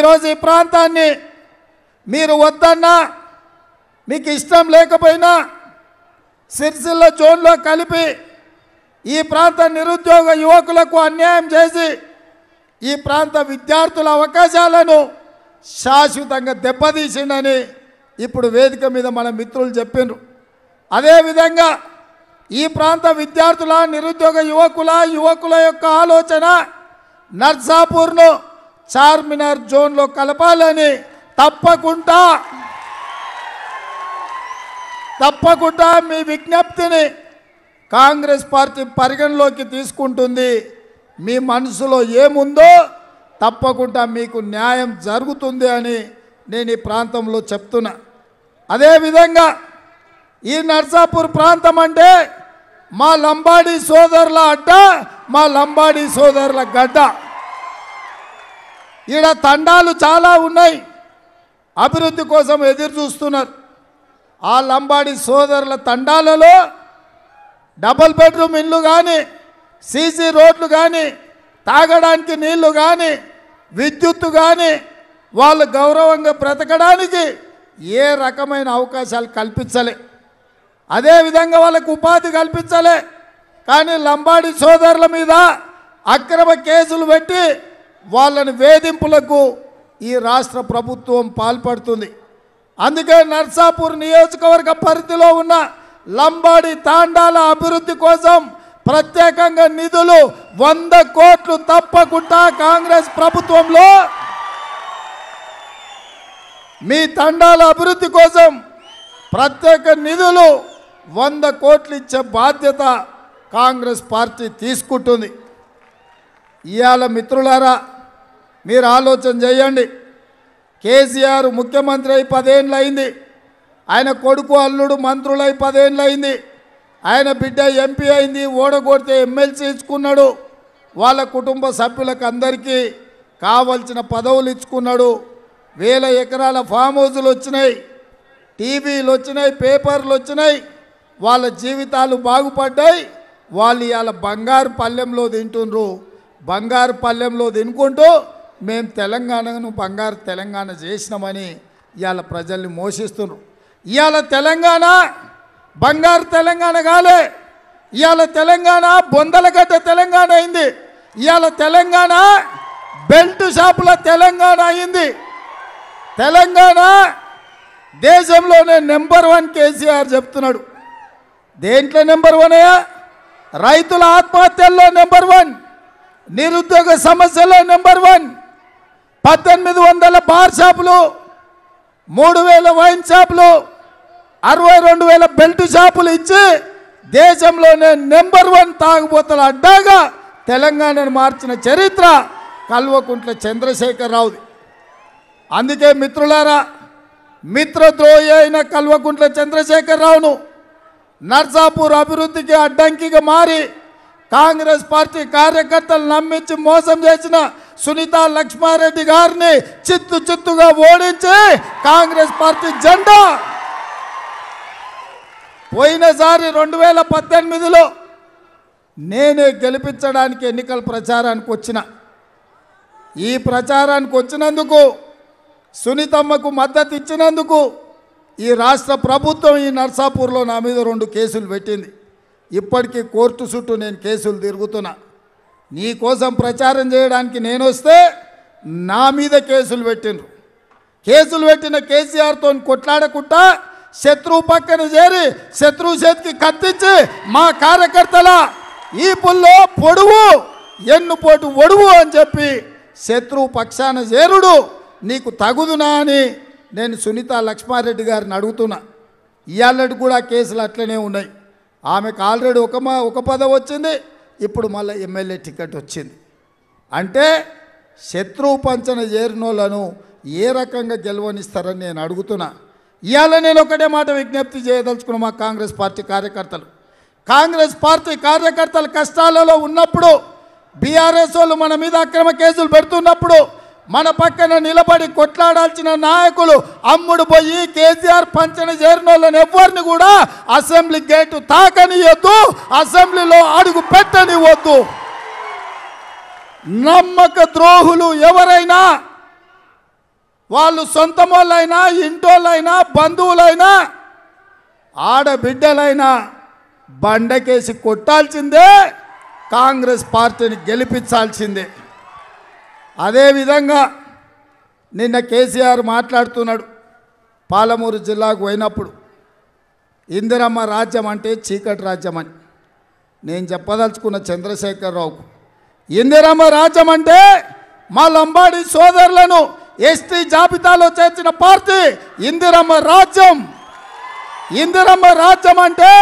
ఈరోజు ఈ ప్రాంతాన్ని మీరు వద్దన్నా మీకు ఇష్టం లేకపోయినా సిరిసిల్ల జోన్లో కలిపి ఈ ప్రాంత నిరుద్యోగ యువకులకు అన్యాయం చేసి ఈ ప్రాంత విద్యార్థుల అవకాశాలను శాశ్వతంగా దెబ్బతీసిండని ఇప్పుడు వేదిక మీద మన మిత్రులు చెప్పిండ్రు అదేవిధంగా ఈ ప్రాంత విద్యార్థుల నిరుద్యోగ యువకుల యువకుల యొక్క ఆలోచన నర్సాపూర్ను చార్మినార్ జోన్లో కలపాలని తప్పకుండా తప్పకుండా మీ విజ్ఞప్తిని కాంగ్రెస్ పార్టీ పరిగణలోకి తీసుకుంటుంది మీ మనసులో ఏముందో తప్పకుండా మీకు న్యాయం జరుగుతుంది అని నేను ఈ ప్రాంతంలో చెప్తున్నా అదేవిధంగా ఈ నర్సాపూర్ ప్రాంతం అంటే మా లంబాడీ సోదరుల అడ్డ మా లంబాడీ సోదరుల గడ్డ ఈడ తండాలు చాలా ఉన్నాయి అభివృద్ధి కోసం ఎదురు చూస్తున్నారు ఆ లంబాడి సోదరుల తండాలలో డబుల్ బెడ్రూమ్ ఇల్లు కానీ సీసీ రోడ్లు కానీ తాగడానికి నీళ్లు కానీ విద్యుత్తు కానీ వాళ్ళు గౌరవంగా బ్రతకడానికి ఏ రకమైన అవకాశాలు కల్పించలే అదేవిధంగా వాళ్ళకు ఉపాధి కల్పించలే కానీ లంబాడి సోదరుల మీద అక్రమ కేసులు పెట్టి వాళ్ళని వేధింపులకు ఈ రాష్ట్ర ప్రభుత్వం పాల్పడుతుంది అందుకే నర్సాపూర్ నియోజకవర్గ పరిధిలో ఉన్న లంబాడి తాండాల అభివృద్ధి కోసం ప్రత్యేకంగా నిధులు వంద కోట్లు తప్పకుండా కాంగ్రెస్ ప్రభుత్వంలో మీ తండాల అభివృద్ధి కోసం ప్రత్యేక నిధులు వంద కోట్లు ఇచ్చే బాధ్యత కాంగ్రెస్ పార్టీ తీసుకుంటుంది ఇవాళ మిత్రులారా మీరు ఆలోచన చేయండి కేసీఆర్ ముఖ్యమంత్రి అయి పదేళ్ళు అయింది ఆయన కొడుకు అల్లుడు మంత్రులై పదేళ్ళు అయింది ఆయన బిడ్డ ఎంపీ అయింది ఓడగొడితే ఎమ్మెల్సీ ఇచ్చుకున్నాడు వాళ్ళ కుటుంబ సభ్యులకు అందరికీ కావలసిన పదవులు ఇచ్చుకున్నాడు వేల ఎకరాల ఫామ్ హౌజులు వచ్చినాయి టీవీలు వచ్చినాయి పేపర్లు వచ్చినాయి వాళ్ళ జీవితాలు బాగుపడ్డాయి వాళ్ళు ఇవాళ బంగారు పల్లెంలో తింటుండ్రు బంగారు పల్లెంలో తినుకుంటూ మేము తెలంగాణను బంగారు తెలంగాణ చేసినామని ఇవాళ ప్రజల్ని మోసిస్తున్నారు ఇవాళ తెలంగాణ బంగారు తెలంగాణ కాలే ఇవాళ తెలంగాణ బొందలగడ్డ తెలంగాణ అయింది ఇవాళ తెలంగాణ బెల్ట్ షాపుల తెలంగాణ అయింది తెలంగాణ దేశంలోనే నెంబర్ వన్ కేసీఆర్ చెప్తున్నాడు దేంట్లో నెంబర్ వన్ అయ్యా రైతుల ఆత్మహత్యల్లో నెంబర్ వన్ నిరుద్యోగ సమస్యలో నెంబర్ వన్ పద్దెనిమిది వందల బార్ షాపులు మూడు వేల వైన్ షాపులు అరవై రెండు వేల బెల్ట్ షాపులు ఇచ్చి దేశంలోనే నెంబర్ వన్ తాగుబోతల అడ్డాగా తెలంగాణను మార్చిన చరిత్ర కల్వకుంట్ల చంద్రశేఖరరావుది అందుకే మిత్రులారా మిత్రద్రోహి అయిన కల్వకుంట్ల చంద్రశేఖరరావును నర్సాపూర్ అభివృద్ధికి అడ్డంకిగా మారి కాంగ్రెస్ పార్టీ కార్యకర్తలు నమ్మించి మోసం చేసిన సునీత లక్ష్మారెడ్డి గారిని చిత్తు చిత్తుగా ఓడించి కాంగ్రెస్ పార్టీ జెండా పోయినసారి రెండు వేల పద్దెనిమిదిలో నేనే గెలిపించడానికి ఎన్నికల ప్రచారానికి వచ్చిన ఈ ప్రచారానికి వచ్చినందుకు సునీతమ్మకు మద్దతు ఇచ్చినందుకు ఈ రాష్ట్ర ప్రభుత్వం ఈ నర్సాపూర్లో నా మీద రెండు కేసులు పెట్టింది ఇప్పటికీ కోర్టు చుట్టూ నేను కేసులు తిరుగుతున్నా నీ కోసం ప్రచారం చేయడానికి నేను వస్తే నా మీద కేసులు పెట్టినరు కేసులు పెట్టిన కేసీఆర్తో కొట్లాడకుండా శత్రువు పక్కన చేరి శత్రువు చేతికి కత్తించి మా కార్యకర్తల ఈ పుల్లో పొడువు ఎన్ను పోటు ఒడువు అని చెప్పి శత్రువు పక్షాన చేరుడు నీకు తగుదునా అని నేను సునీత లక్ష్మారెడ్డి గారిని అడుగుతున్నా ఇవాళ కూడా కేసులు అట్లనే ఉన్నాయి ఆమెకు ఆల్రెడీ ఒక మా ఒక పదవి వచ్చింది ఇప్పుడు మళ్ళీ ఎమ్మెల్యే టికెట్ వచ్చింది అంటే శత్రువు పంచన చేరినోళ్లను ఏ రకంగా గెలవనిస్తారని నేను అడుగుతున్నా ఇవాళ నేను ఒకటే మాట విజ్ఞప్తి చేయదలుచుకున్న మా కాంగ్రెస్ పార్టీ కార్యకర్తలు కాంగ్రెస్ పార్టీ కార్యకర్తలు కష్టాలలో ఉన్నప్పుడు బీఆర్ఎస్ వాళ్ళు మన మీద అక్రమ కేసులు పెడుతున్నప్పుడు మన పక్కన నిలబడి కొట్లాడాల్సిన నాయకులు అమ్ముడు పోయి కేసీఆర్ పంచన వాళ్ళని ఎవరిని కూడా అసెంబ్లీ గేటు తాకనియొద్దు అసెంబ్లీలో అడుగు పెట్టనివ్వద్దు నమ్మక ద్రోహులు ఎవరైనా వాళ్ళు సొంత వాళ్ళైనా ఇంటోళ్ళైనా బంధువులైనా ఆడబిడ్డలైనా బండకేసి కొట్టాల్సిందే కాంగ్రెస్ పార్టీని గెలిపించాల్సిందే అదేవిధంగా నిన్న కేసీఆర్ మాట్లాడుతున్నాడు పాలమూరు జిల్లాకు పోయినప్పుడు ఇందిరమ్మ రాజ్యం అంటే చీకటి రాజ్యం అని నేను చెప్పదలుచుకున్న చంద్రశేఖరరావుకు ఇందిరమ్మ రాజ్యం అంటే మా లంబాడి సోదరులను ఎస్టీ జాబితాలో చేర్చిన పార్టీ ఇందిరమ్మ రాజ్యం ఇందిరమ్మ రాజ్యం అంటే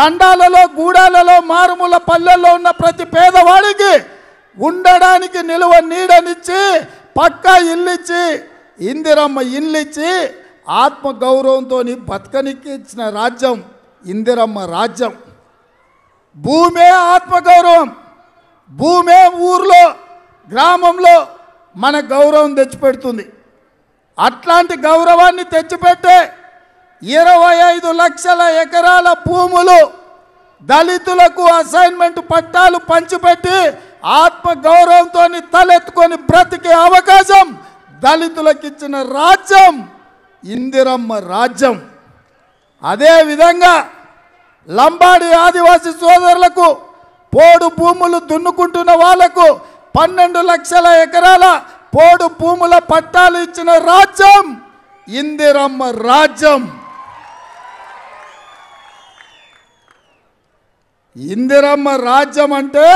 తండాలలో గూడాలలో మారుమూల పల్లెల్లో ఉన్న ప్రతి పేదవాడికి ఉండడానికి నిలువ నీడనిచ్చి పక్కా ఇల్లిచ్చి ఇందిరమ్మ ఇల్లిచ్చి ఆత్మ గౌరవంతో బతకనిక్కించిన రాజ్యం ఇందిరమ్మ రాజ్యం భూమే ఆత్మగౌరవం భూమే ఊర్లో గ్రామంలో మన గౌరవం తెచ్చిపెడుతుంది అట్లాంటి గౌరవాన్ని తెచ్చిపెట్టే ఇరవై ఐదు లక్షల ఎకరాల భూములు దళితులకు అసైన్మెంట్ పట్టాలు పంచిపెట్టి గౌరవంతో తలెత్తుకొని బ్రతికే అవకాశం దళితులకు ఇచ్చిన రాజ్యం ఇందిరమ్మ రాజ్యం అదేవిధంగా లంబాడి ఆదివాసీ సోదరులకు పోడు భూములు దున్నుకుంటున్న వాళ్లకు పన్నెండు లక్షల ఎకరాల పోడు భూముల పట్టాలు ఇచ్చిన రాజ్యం ఇందిరమ్మ రాజ్యం ఇందిరమ్మ రాజ్యం అంటే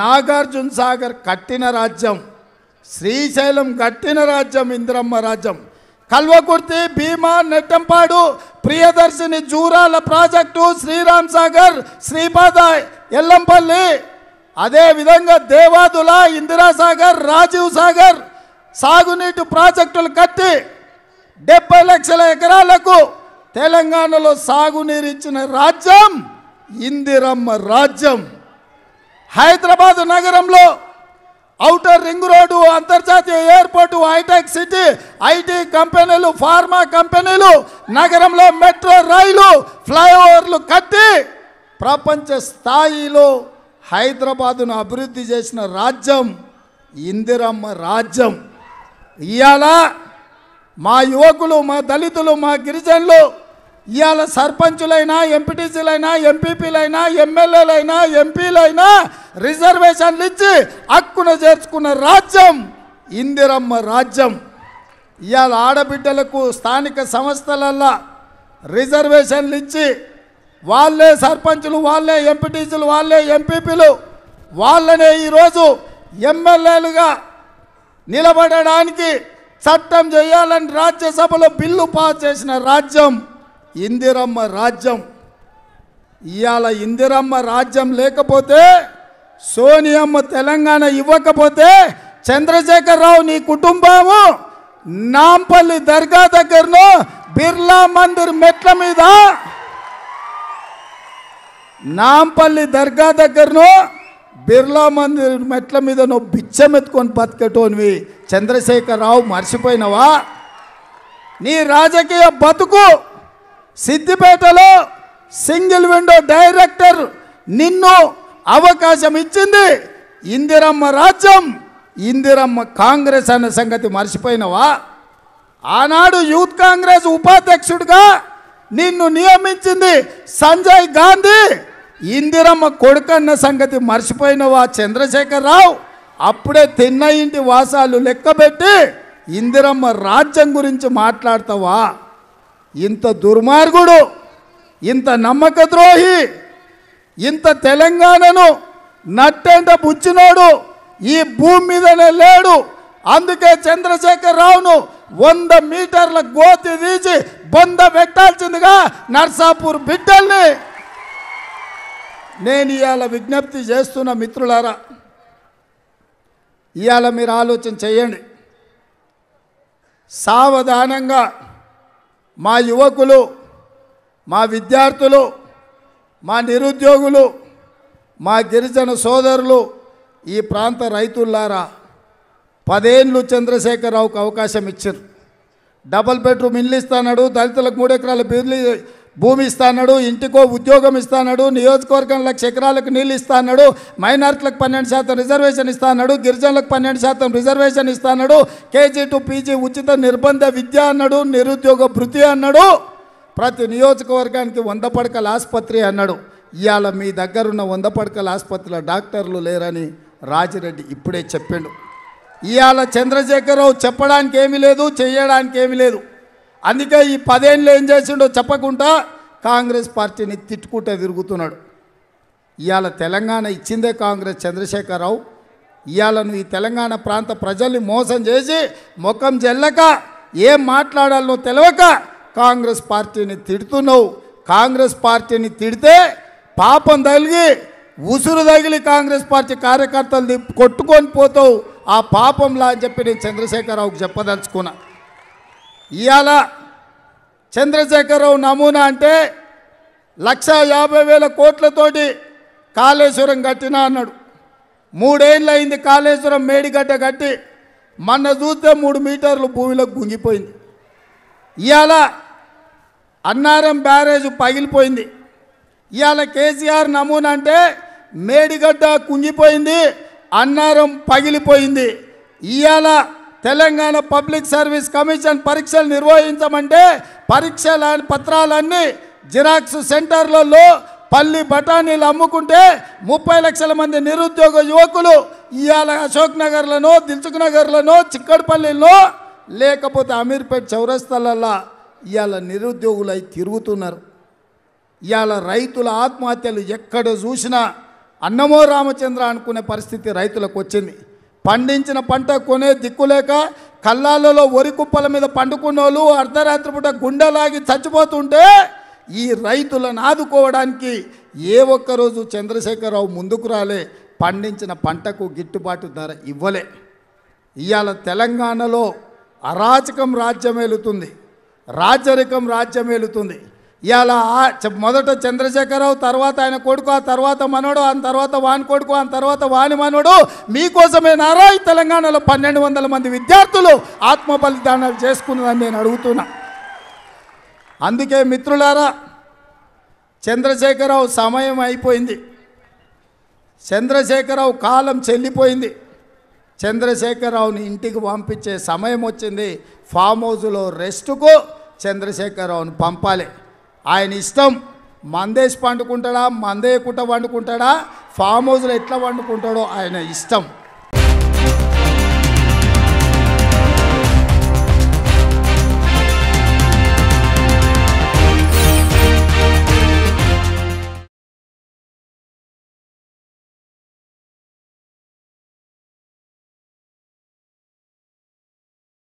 నాగార్జున సాగర్ కట్టిన రాజ్యం శ్రీశైలం కట్టిన రాజ్యం ఇందిరమ్మ రాజ్యం కల్వకుర్తి భీమా నెట్టంపాడు ప్రియదర్శిని జూరాల ప్రాజెక్టు శ్రీరామ్ సాగర్ శ్రీపాద ఎల్లంపల్లి అదేవిధంగా దేవాదుల ఇందిరాసాగర్ రాజీవ్ సాగర్ సాగునీటి ప్రాజెక్టులు కట్టి డెబ్బై లక్షల ఎకరాలకు తెలంగాణలో సాగునీరు ఇచ్చిన రాజ్యం ఇందిరమ్మ రాజ్యం హైదరాబాద్ నగరంలో ఔటర్ రింగ్ రోడ్డు అంతర్జాతీయ ఎయిర్పోర్టు హైటెక్ సిటీ ఐటీ కంపెనీలు ఫార్మా కంపెనీలు నగరంలో మెట్రో రైలు ఫ్లైఓవర్లు కట్టి ప్రపంచ స్థాయిలో హైదరాబాదును అభివృద్ధి చేసిన రాజ్యం ఇందిరమ్మ రాజ్యం ఇవాళ మా యువకులు మా దళితులు మా గిరిజనులు ఇవాళ సర్పంచులైనా ఎంపీటీసీలైనా ఎంపీపీలైనా ఎమ్మెల్యేలైనా ఎంపీలైనా రిజర్వేషన్లు ఇచ్చి హక్కున చేర్చుకున్న రాజ్యం ఇందిరమ్మ రాజ్యం ఇవాళ ఆడబిడ్డలకు స్థానిక సంస్థలల్లో రిజర్వేషన్లు ఇచ్చి వాళ్ళే సర్పంచులు వాళ్ళే ఎంపీటీసీలు వాళ్ళే ఎంపీపీలు వాళ్ళనే ఈరోజు ఎమ్మెల్యేలుగా నిలబడడానికి చట్టం చేయాలని రాజ్యసభలో బిల్లు పాస్ చేసిన రాజ్యం ఇందిరమ్మ రాజ్యం ఇవాళ ఇందిరమ్మ రాజ్యం లేకపోతే సోనియమ్మ తెలంగాణ ఇవ్వకపోతే రావు నీ కుటుంబము నాంపల్లి దర్గా దగ్గరను బిర్లా మందిర్ మెట్ల మీద నాంపల్లి దర్గా దగ్గరను బిర్లా మందిర్ మెట్ల మీద నువ్వు బిచ్చమెత్తుకొని చంద్రశేఖర్ రావు మర్చిపోయినవా నీ రాజకీయ బతుకు సిద్దిపేటలో సింగిల్ విండో డైరెక్టర్ నిన్ను అవకాశం ఇచ్చింది ఇందిరమ్మ రాజ్యం ఇందిరమ్మ కాంగ్రెస్ అనే సంగతి మర్చిపోయినవా ఆనాడు యూత్ కాంగ్రెస్ ఉపాధ్యక్షుడిగా నిన్ను నియమించింది సంజయ్ గాంధీ ఇందిరమ్మ కొడుకన్న సంగతి మర్చిపోయినవా చంద్రశేఖరరావు అప్పుడే తిన్న ఇంటి వాసాలు లెక్కబెట్టి ఇందిరమ్మ రాజ్యం గురించి మాట్లాడతావా ఇంత దుర్మార్గుడు ఇంత నమ్మక ద్రోహి ఇంత తెలంగాణను నట్టంట బుచ్చినోడు ఈ భూమి మీదనే లేడు అందుకే చంద్రశేఖర్ రావును వంద మీటర్ల గోతి తీసి బొంద పెట్టాల్సిందిగా నర్సాపూర్ బిడ్డల్ని నేను ఇవాళ విజ్ఞప్తి చేస్తున్న మిత్రులారా ఇవాళ మీరు ఆలోచన చేయండి సావధానంగా మా యువకులు మా విద్యార్థులు మా నిరుద్యోగులు మా గిరిజన సోదరులు ఈ ప్రాంత రైతులారా పదేళ్ళు చంద్రశేఖరరావుకు అవకాశం ఇచ్చారు డబల్ బెడ్రూమ్ ఇల్లు ఇస్తానడు దళితులకు మూడెకరాల బిల్లు భూమి ఇస్తాడు ఇంటికో ఉద్యోగం ఇస్తాడు లక్ష చక్రాలకు నీళ్ళు ఇస్తాడు మైనార్టీలకు పన్నెండు శాతం రిజర్వేషన్ ఇస్తాడు గిరిజనులకు పన్నెండు శాతం రిజర్వేషన్ ఇస్తాడు కేజీ టు పీజీ ఉచిత నిర్బంధ విద్య అన్నాడు నిరుద్యోగ భృతి అన్నాడు ప్రతి నియోజకవర్గానికి వంద పడకల ఆసుపత్రి అన్నాడు ఇవాళ మీ దగ్గరున్న వంద పడకల ఆసుపత్రిలో డాక్టర్లు లేరని రాజిరెడ్డి ఇప్పుడే చెప్పాడు ఇవాళ చంద్రశేఖరరావు చెప్పడానికి ఏమీ లేదు చేయడానికి ఏమీ లేదు అందుకే ఈ పదేళ్ళు ఏం చేసిండో చెప్పకుండా కాంగ్రెస్ పార్టీని తిట్టుకుంటే తిరుగుతున్నాడు ఇవాళ తెలంగాణ ఇచ్చిందే కాంగ్రెస్ చంద్రశేఖరరావు ఇవాళ ఈ తెలంగాణ ప్రాంత ప్రజల్ని మోసం చేసి ముఖం చెల్లక ఏం మాట్లాడాలో తెలియక కాంగ్రెస్ పార్టీని తిడుతున్నావు కాంగ్రెస్ పార్టీని తిడితే పాపం తగిలి ఉసురు తగిలి కాంగ్రెస్ పార్టీ కార్యకర్తలు కొట్టుకొని పోతావు ఆ పాపంలా అని చెప్పి నేను చంద్రశేఖరరావుకి చెప్పదలుచుకున్నా ఇవాళ చంద్రశేఖరరావు నమూనా అంటే లక్ష యాభై వేల కోట్లతోటి కాళేశ్వరం కట్టినా అన్నాడు మూడేళ్ళు అయింది కాళేశ్వరం మేడిగడ్డ కట్టి మొన్న చూస్తే మూడు మీటర్లు భూమిలోకి గుంగిపోయింది ఇవాళ అన్నారం బ్యారేజ్ పగిలిపోయింది ఇవాళ కేసీఆర్ నమూనా అంటే మేడిగడ్డ కుంగిపోయింది అన్నారం పగిలిపోయింది ఇవాళ తెలంగాణ పబ్లిక్ సర్వీస్ కమిషన్ పరీక్షలు నిర్వహించమంటే పరీక్షల పత్రాలన్నీ జిరాక్స్ సెంటర్లలో పల్లి బఠానీలు అమ్ముకుంటే ముప్పై లక్షల మంది నిరుద్యోగ యువకులు ఇవాళ అశోక్ నగర్లను దిల్చుక్ నగర్లను చిక్కడపల్లిలో లేకపోతే అమీర్పేట్ చౌరస్తలల్లా ఇవాళ నిరుద్యోగులై తిరుగుతున్నారు ఇవాళ రైతుల ఆత్మహత్యలు ఎక్కడ చూసినా అన్నమో రామచంద్ర అనుకునే పరిస్థితి రైతులకు వచ్చింది పండించిన పంట కొనే దిక్కులేక కల్లాలలో వరి కుప్పల మీద పండుకున్న వాళ్ళు అర్ధరాత్రి పూట గుండెలాగి చచ్చిపోతుంటే ఈ రైతులను ఆదుకోవడానికి ఏ ఒక్కరోజు చంద్రశేఖరరావు ముందుకు రాలే పండించిన పంటకు గిట్టుబాటు ధర ఇవ్వలే ఇవాళ తెలంగాణలో అరాచకం రాజ్యమేలుతుంది రాచరికం రాజ్యమేలుతుంది ఇవాళ మొదట చంద్రశేఖరరావు తర్వాత ఆయన కొడుకు ఆ తర్వాత మనోడు ఆ తర్వాత వాని కొడుకు ఆ తర్వాత వాని మనోడు మీకోసమే నారా ఈ తెలంగాణలో పన్నెండు వందల మంది విద్యార్థులు ఆత్మ బలిదానాలు చేసుకున్నదని నేను అడుగుతున్నా అందుకే మిత్రులారా చంద్రశేఖరరావు సమయం అయిపోయింది చంద్రశేఖరరావు కాలం చెల్లిపోయింది చంద్రశేఖరరావుని ఇంటికి పంపించే సమయం వచ్చింది ఫామ్ హౌస్లో రెస్ట్కు చంద్రశేఖరరావును పంపాలి ఆయన ఇష్టం మందేసి పండుకుంటాడా మందేయకుండా వండుకుంటాడా ఫామ్ హౌస్లో ఎట్లా వండుకుంటాడో ఆయన ఇష్టం